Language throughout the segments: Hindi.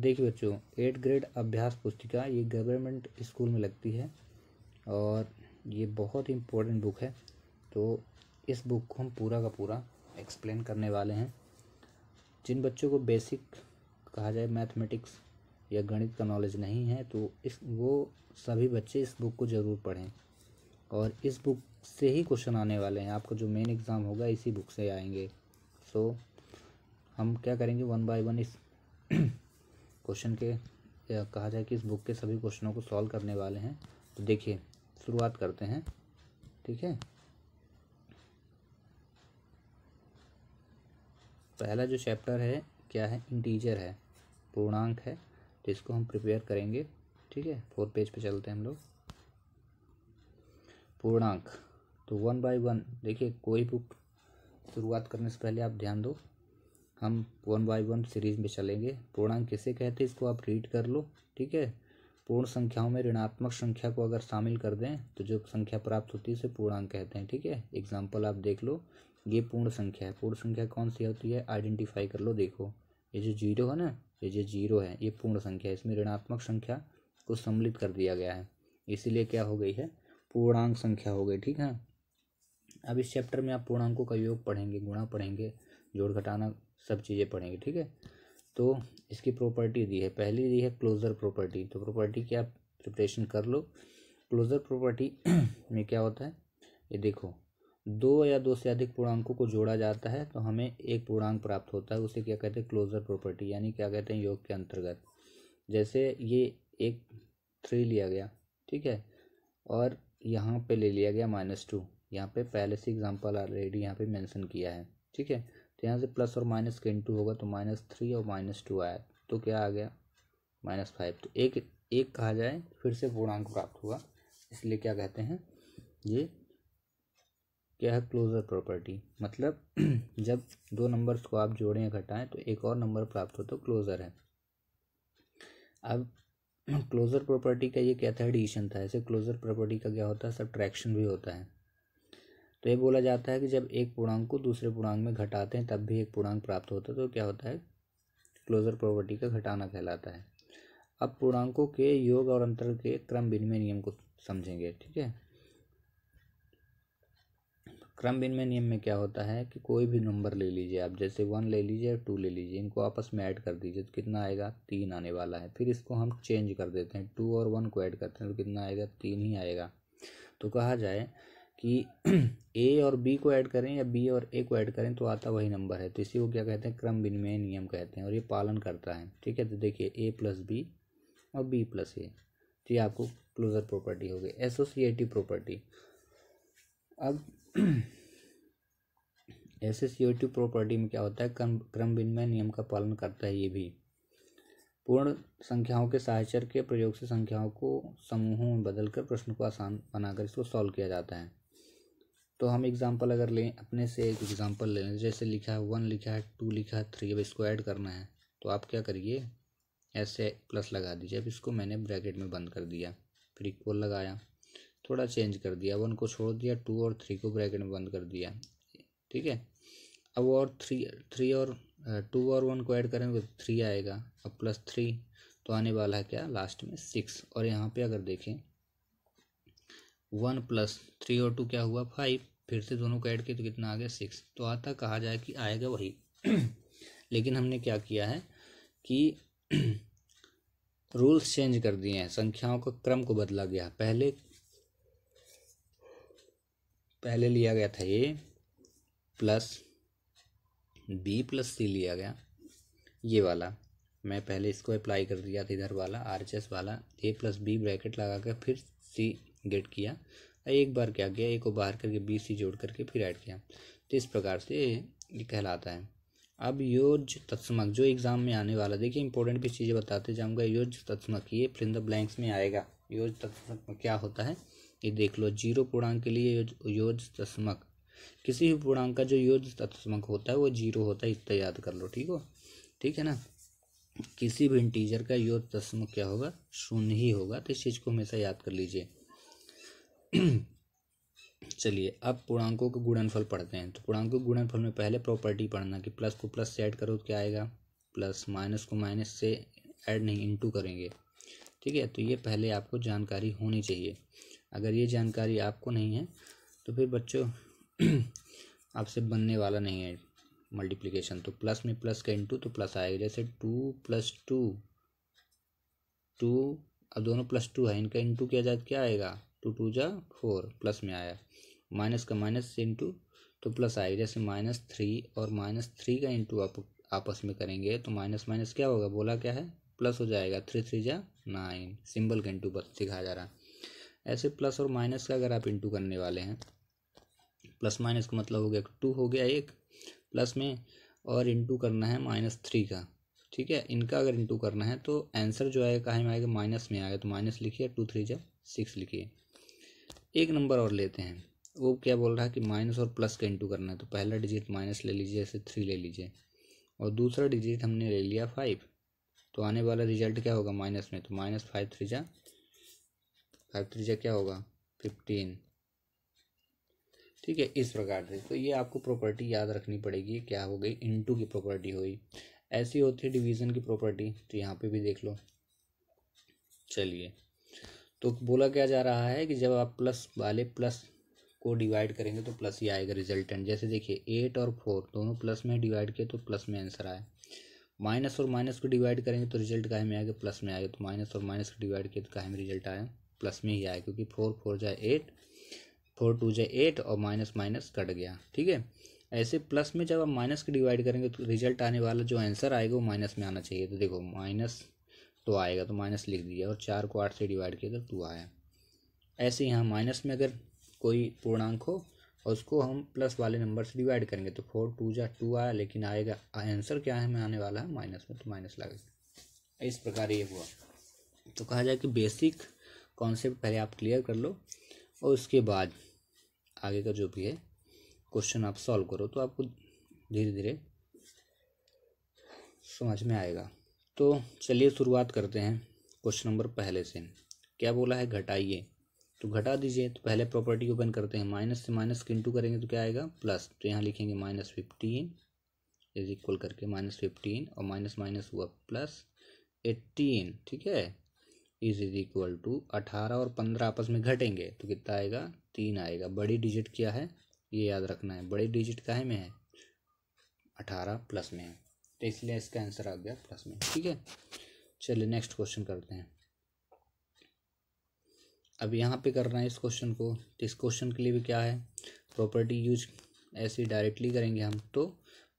देखिए बच्चों एट ग्रेड अभ्यास पुस्तिका ये गवर्नमेंट स्कूल में लगती है और ये बहुत ही इम्पोर्टेंट बुक है तो इस बुक को हम पूरा का पूरा एक्सप्लेन करने वाले हैं जिन बच्चों को बेसिक कहा जाए मैथमेटिक्स या गणित का नॉलेज नहीं है तो इस वो सभी बच्चे इस बुक को ज़रूर पढ़ें और इस बुक से ही क्वेश्चन आने वाले हैं आपका जो मेन एग्ज़ाम होगा इसी बुक से आएंगे सो so, हम क्या करेंगे वन बाय वन इस क्वेश्चन के कहा जाए कि इस बुक के सभी क्वेश्चनों को सॉल्व करने वाले हैं तो देखिए शुरुआत करते हैं ठीक है पहला जो चैप्टर है क्या है इंटीजर है पूर्णांक है तो इसको हम प्रिपेयर करेंगे ठीक है फोर पेज पे चलते हैं हम लोग पूर्णांक तो वन बाय वन देखिए कोई बुक शुरुआत करने से पहले आप ध्यान दो हम वन बाय वन सीरीज में चलेंगे पूर्णांक किसे कहते हैं इसको आप रीड कर लो ठीक है पूर्ण संख्याओं में ऋणात्मक संख्या को अगर शामिल कर दें तो जो संख्या प्राप्त होती है उसे पूर्णांक कहते हैं ठीक है एग्जाम्पल आप देख लो ये पूर्ण संख्या है पूर्ण संख्या कौन सी होती है आइडेंटिफाई कर लो देखो ये जो जीरो है ना ये जो जीरो है ये पूर्ण संख्या है इसमें ऋणात्मक संख्या को सम्मिलित कर दिया गया है इसीलिए क्या हो गई है पूर्णांक संख्या हो गई ठीक है अब इस चैप्टर में आप पूर्णांकों का योग पढ़ेंगे गुणा पढ़ेंगे जोड़ घटाना सब चीज़ें पड़ेंगी ठीक है तो इसकी प्रॉपर्टी दी है पहली दी है क्लोज़र प्रॉपर्टी तो प्रॉपर्टी की आप प्रिपरेशन कर लो क्लोज़र प्रॉपर्टी में क्या होता है ये देखो दो या दो से अधिक पूर्णांकों को जोड़ा जाता है तो हमें एक पूर्णांक प्राप्त होता है उसे क्या कहते हैं क्लोज़र प्रॉपर्टी यानी क्या कहते हैं योग के अंतर्गत जैसे ये एक थ्री लिया गया ठीक है और यहाँ पे ले लिया गया माइनस टू यहाँ पे पहले से एग्जांपल ऑलरेडी यहाँ पे मेंशन किया है ठीक है तो यहाँ से प्लस और माइनस के इंटू होगा तो माइनस थ्री और माइनस टू आया तो क्या आ गया माइनस फाइव तो एक एक कहा जाए फिर से पूर्णांक प्राप्त हुआ इसलिए क्या कहते हैं ये क्या है क्लोजर प्रॉपर्टी मतलब जब दो नंबर्स को आप जोड़ें घटाएं तो एक और नंबर प्राप्त हो तो क्लोज़र है अब क्लोज़र प्रॉपर्टी का ये क्या था एडिशन था ऐसे क्लोज़र प्रॉपर्टी का क्या होता है सब भी होता है तो ये बोला जाता है कि जब एक पूर्णांक को दूसरे पूर्णांक में घटाते हैं तब भी एक पूर्णांक प्राप्त होता है तो क्या होता है क्लोजर प्रॉपर्टी का घटाना कहलाता है अब पूर्णांकों के योग और अंतर के क्रम विनिमय नियम को समझेंगे ठीक है क्रम विनिमय नियम में क्या होता है कि कोई भी नंबर ले लीजिए आप जैसे वन ले लीजिए या टू ले लीजिए इनको आपस में ऐड कर दीजिए तो कितना आएगा तीन आने वाला है फिर इसको हम चेंज कर देते हैं टू और वन को ऐड करते हैं तो कितना आएगा तीन ही आएगा तो कहा जाए कि ए और बी को ऐड करें या बी और ए को ऐड करें तो आता वही नंबर है तो इसी को क्या कहते हैं क्रम विनिमय नियम कहते हैं और ये पालन करता है ठीक है तो देखिए ए प्लस बी और बी प्लस ए तो ये आपको क्लोजर प्रॉपर्टी हो गई एसोसिएटिव प्रॉपर्टी अब एसोसिएटिव प्रॉपर्टी में क्या होता है क्रम क्रम विनिमय नियम का पालन करता है ये भी पूर्ण संख्याओं के साहचर के प्रयोग से संख्याओं को समूहों में बदलकर प्रश्न को आसान बनाकर इसको सॉल्व किया जाता है तो हम एग्ज़ाम्पल अगर लें अपने से एक एग्ज़ाम्पल ले लें जैसे लिखा है वन लिखा है टू लिखा है थ्री अब इसको ऐड करना है तो आप क्या करिए ऐसे प्लस लगा दीजिए अब इसको मैंने ब्रैकेट में बंद कर दिया फिर इक्वल लगाया थोड़ा चेंज कर दिया वन को छोड़ दिया टू और थ्री को ब्रैकेट में बंद कर दिया ठीक है अब और थ्री थ्री और टू और वन को ऐड करेंगे तो थ्री आएगा अब प्लस थ्री तो आने वाला है क्या लास्ट में सिक्स और यहाँ पे अगर देखें वन प्लस थ्री और टू क्या हुआ फाइव फिर से दोनों को ऐड किए तो कितना आ गया सिक्स तो आता कहा जाए कि आएगा वही लेकिन हमने क्या किया है कि रूल्स चेंज कर दिए हैं संख्याओं का क्रम को बदला गया पहले पहले लिया गया था A plus B plus C लिया गया ये वाला मैं पहले इसको अप्लाई कर दिया था इधर वाला आर एस वाला ए प्लस बी ब्रैकेट लगा कर फिर सी गेट किया एक बार क्या किया एक को बाहर करके बी सी जोड़ करके फिर ऐड किया तो इस प्रकार से ये कहलाता है अब योज तत्समक जो एग्ज़ाम में आने वाला देखिए इंपॉर्टेंट भी चीज़ें बताते जाऊँगा योज तत्समक ये फिर द ब्लैंक्स में आएगा योज तत्समक में क्या होता है ये देख लो जीरो पूर्णांक के लिए योज योज तत्समक किसी भी पूर्णांक का जो योज तत्समक होता है वो जीरो होता है इतना याद कर लो ठीक हो ठीक है ना किसी भी इंटीजर का योज तत्समक क्या होगा शून्य ही होगा तो इस चीज़ को हमेशा याद कर लीजिए चलिए अब पूर्णांकों के गुणनफल पढ़ते हैं तो पूर्णांकों के गुणनफल में पहले प्रॉपर्टी पढ़ना कि प्लस को प्लस से ऐड करो तो क्या आएगा प्लस माइनस को माइनस से ऐड नहीं इंटू करेंगे ठीक है तो ये पहले आपको जानकारी होनी चाहिए अगर ये जानकारी आपको नहीं है तो फिर बच्चों आपसे बनने वाला नहीं है मल्टीप्लीकेशन तो प्लस में प्लस का इंटू तो प्लस आएगा जैसे टू प्लस टू टू अब दोनों प्लस टू है इनका इंटू किया जाए क्या आएगा टू टू जा फोर प्लस में आया माइनस का माइनस इंटू तो प्लस आएगा जैसे माइनस थ्री और माइनस थ्री का इंटू आप आपस में करेंगे तो माइनस माइनस क्या होगा बोला क्या है प्लस हो जाएगा थ्री थ्री जा नाइन सिंबल का इंटू पर सिखा जा रहा है ऐसे प्लस और माइनस का अगर आप इंटू करने वाले हैं प्लस माइनस का मतलब हो गया टू हो गया एक प्लस में और इंटू करना है माइनस थ्री का ठीक है इनका अगर इंटू करना है तो आंसर जो आएगा कहा में आएगा माइनस में आएगा तो माइनस लिखिए टू थ्री जा सिक्स लिखिए एक नंबर और लेते हैं वो क्या बोल रहा है कि माइनस और प्लस का इंटू करना है तो पहला डिजिट माइनस ले लीजिए जैसे थ्री ले लीजिए और दूसरा डिजिट हमने ले लिया फाइव तो आने वाला रिजल्ट क्या होगा माइनस में तो माइनस फाइव थ्री जा फाइव थ्री जा क्या होगा फिफ्टीन ठीक है इस प्रकार से तो ये आपको प्रॉपर्टी याद रखनी पड़ेगी क्या हो गई इंटू की प्रॉपर्टी हुई ऐसी होती है डिवीज़न की प्रॉपर्टी तो यहाँ पे भी देख लो चलिए तो बोला क्या जा रहा है कि जब आप प्लस वाले प्लस को डिवाइड करेंगे तो प्लस ही आएगा रिजल्टेंट जैसे देखिए एट और फोर दोनों प्लस में डिवाइड किए तो प्लस में आंसर आए माइनस और माइनस को डिवाइड करेंगे तो रिजल्ट काहे में आएगा प्लस में आएगा तो माइनस और माइनस को डिवाइड किए तो काहे में रिजल्ट आया प्लस में ही आया क्योंकि फोर फोर जाए एट फोर टू जाए एट और माइनस माइनस कट गया ठीक है ऐसे प्लस में जब आप माइनस को डिवाइड करेंगे तो रिजल्ट आने वाला जो आंसर आएगा वो माइनस में आना चाहिए तो देखो माइनस तो आएगा तो माइनस लिख दिया और चार को आठ से डिवाइड किया तो टू आया ऐसे यहाँ माइनस में अगर कोई पूर्णांक हो और उसको हम प्लस वाले नंबर से डिवाइड करेंगे तो फोर टू जा टू आया लेकिन आएगा आंसर क्या है हमें आने वाला है माइनस में तो माइनस लगेगा इस प्रकार ये हुआ तो कहा जाए कि बेसिक कॉन्सेप्ट पहले आप क्लियर कर लो और उसके बाद आगे का जो भी है क्वेश्चन आप सॉल्व करो तो आपको धीरे धीरे समझ में आएगा तो चलिए शुरुआत करते हैं क्वेश्चन नंबर पहले से क्या बोला है घटाइए तो घटा दीजिए तो पहले प्रॉपर्टी ओपन करते हैं माइनस से माइनस किंटू करेंगे तो क्या आएगा प्लस तो यहाँ लिखेंगे माइनस फिफ्टीन इज इक्वल करके माइनस फिफ्टीन और माइनस माइनस हुआ प्लस एट्टीन ठीक है इज इज इक्वल टू अठारह और पंद्रह आपस में घटेंगे तो कितना आएगा तीन आएगा बड़ी डिजिट क्या है ये याद रखना है बड़ी डिजिट है में है अठारह प्लस में है तो इसलिए इसका आंसर आ गया प्लस में ठीक है चलिए नेक्स्ट क्वेश्चन करते हैं अब यहाँ पे करना है इस क्वेश्चन को तो इस क्वेश्चन के लिए भी क्या है प्रॉपर्टी यूज ऐसे डायरेक्टली करेंगे हम तो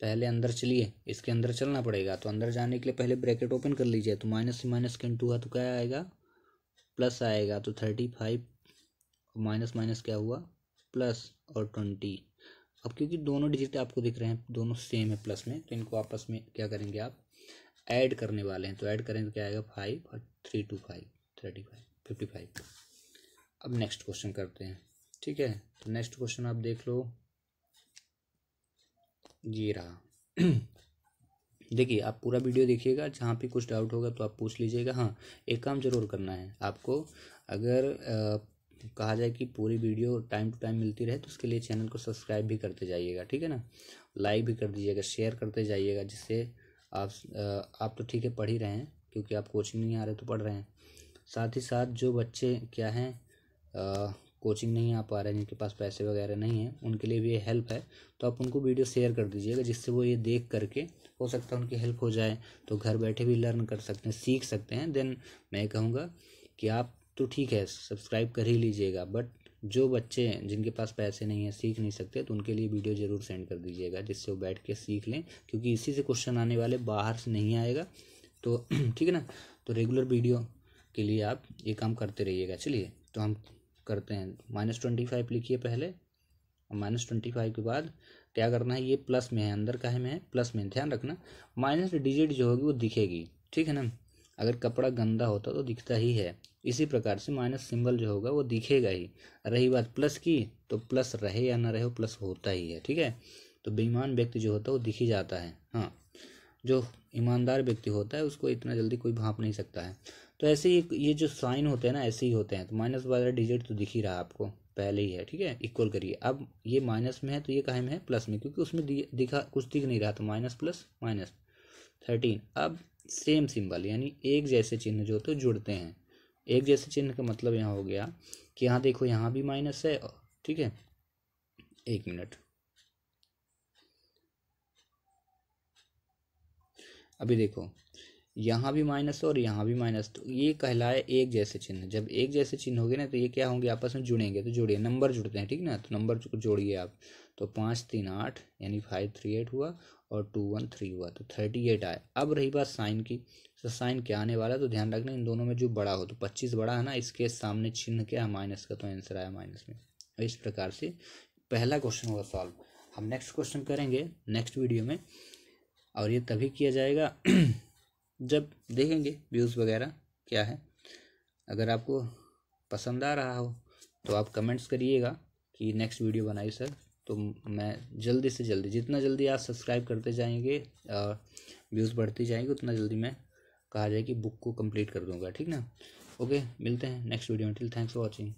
पहले अंदर चलिए इसके अंदर चलना पड़ेगा तो अंदर जाने के लिए पहले ब्रैकेट ओपन कर लीजिए तो माइनस से माइनस के इंटू है तो क्या आएगा प्लस आएगा तो थर्टी फाइव माइनस माइनस क्या हुआ प्लस और ट्वेंटी अब क्योंकि दोनों डिजिट आपको दिख रहे हैं दोनों सेम है प्लस में तो इनको आपस में क्या करेंगे आप ऐड करने वाले हैं तो ऐड करेंगे तो क्या आएगा फाइव और three two five thirty five fifty five अब नेक्स्ट क्वेश्चन करते हैं ठीक है तो नेक्स्ट क्वेश्चन आप देख लो ये रहा देखिए आप पूरा वीडियो देखिएगा जहाँ पे कुछ डाउट होगा तो आप पूछ लीजिएगा हाँ एक काम ज़रूर करना है आपको अगर कहा जाए कि पूरी वीडियो टाइम टू टाइम मिलती रहे तो उसके लिए चैनल को सब्सक्राइब भी करते जाइएगा ठीक है ना लाइक भी कर दीजिएगा शेयर करते जाइएगा जिससे आप आप तो ठीक है पढ़ ही रहे हैं क्योंकि आप कोचिंग नहीं आ रहे तो पढ़ रहे हैं साथ ही साथ जो बच्चे क्या हैं कोचिंग नहीं आ पा रहे हैं जिनके पास पैसे वगैरह नहीं हैं उनके लिए भी ये हेल्प है तो आप उनको वीडियो शेयर कर दीजिएगा जिससे वो ये देख करके हो सकता है उनकी हेल्प हो जाए तो घर बैठे भी लर्न कर सकते हैं सीख सकते हैं देन मैं कहूँगा कि आप तो ठीक है सब्सक्राइब कर ही लीजिएगा बट जो बच्चे जिनके पास पैसे नहीं है सीख नहीं सकते तो उनके लिए वीडियो ज़रूर सेंड कर दीजिएगा जिससे वो बैठ के सीख लें क्योंकि इसी से क्वेश्चन आने वाले बाहर से नहीं आएगा तो ठीक है ना तो रेगुलर वीडियो के लिए आप ये काम करते रहिएगा चलिए तो हम करते हैं माइनस ट्वेंटी फाइव लिखिए पहले और माइनस ट्वेंटी फाइव के बाद क्या करना है ये प्लस में है अंदर काहे में है प्लस में ध्यान रखना माइनस डिजिट जो होगी वो दिखेगी ठीक है ना अगर कपड़ा गंदा होता तो दिखता ही है इसी प्रकार से माइनस सिंबल जो होगा वो दिखेगा ही रही बात प्लस की तो प्लस रहे या ना रहे वो प्लस होता ही है ठीक है तो बेईमान व्यक्ति जो होता है वो दिख ही जाता है हाँ जो ईमानदार व्यक्ति होता है उसको इतना जल्दी कोई भाप नहीं सकता है तो ऐसे ही ये जो साइन होते हैं ना ऐसे ही होते हैं तो माइनस वाला डिजिट तो दिख ही रहा आपको पहले ही है ठीक है इक्वल करिए अब ये माइनस में है तो ये कहे में है प्लस में क्योंकि उसमें दिखा कुछ दिख नहीं रहा तो माइनस प्लस माइनस थर्टीन अब सेम सिंबल यानी एक जैसे चिन्ह जो होते हैं जुड़ते हैं एक जैसे चिन्ह का मतलब यहाँ हो गया कि यहाँ देखो यहाँ भी माइनस है ठीक है एक मिनट अभी देखो यहाँ भी माइनस और यहाँ भी माइनस तो ये कहलाए एक जैसे चिन्ह जब एक जैसे चिन्ह हो गए ना तो ये क्या होंगे आपस में जुड़ेंगे तो जोड़िए नंबर जुड़ते हैं ठीक ना तो नंबर जोड़िए आप तो पाँच तीन आठ यानी फाइव थ्री एट हुआ और टू वन थ्री हुआ तो थर्टी एट आया अब रही बात साइन की तो साइन क्या आने वाला है तो ध्यान रखना इन दोनों में जो बड़ा हो तो पच्चीस बड़ा है ना इसके सामने चिन्ह क्या है माइनस का तो आंसर आया माइनस में और तो इस प्रकार से पहला क्वेश्चन हुआ सॉल्व हम नेक्स्ट क्वेश्चन करेंगे नेक्स्ट वीडियो में और ये तभी किया जाएगा जब देखेंगे व्यूज़ वगैरह क्या है अगर आपको पसंद आ रहा हो तो आप कमेंट्स करिएगा कि नेक्स्ट वीडियो बनाइए सर तो मैं जल्दी से जल्दी जितना जल्दी आप सब्सक्राइब करते जाएंगे व्यूज़ बढ़ती जाएंगे उतना जल्दी मैं कहा जाए कि बुक को कंप्लीट कर दूंगा ठीक ना ओके मिलते हैं नेक्स्ट वीडियो में टिल थैंक्स फॉर वॉचिंग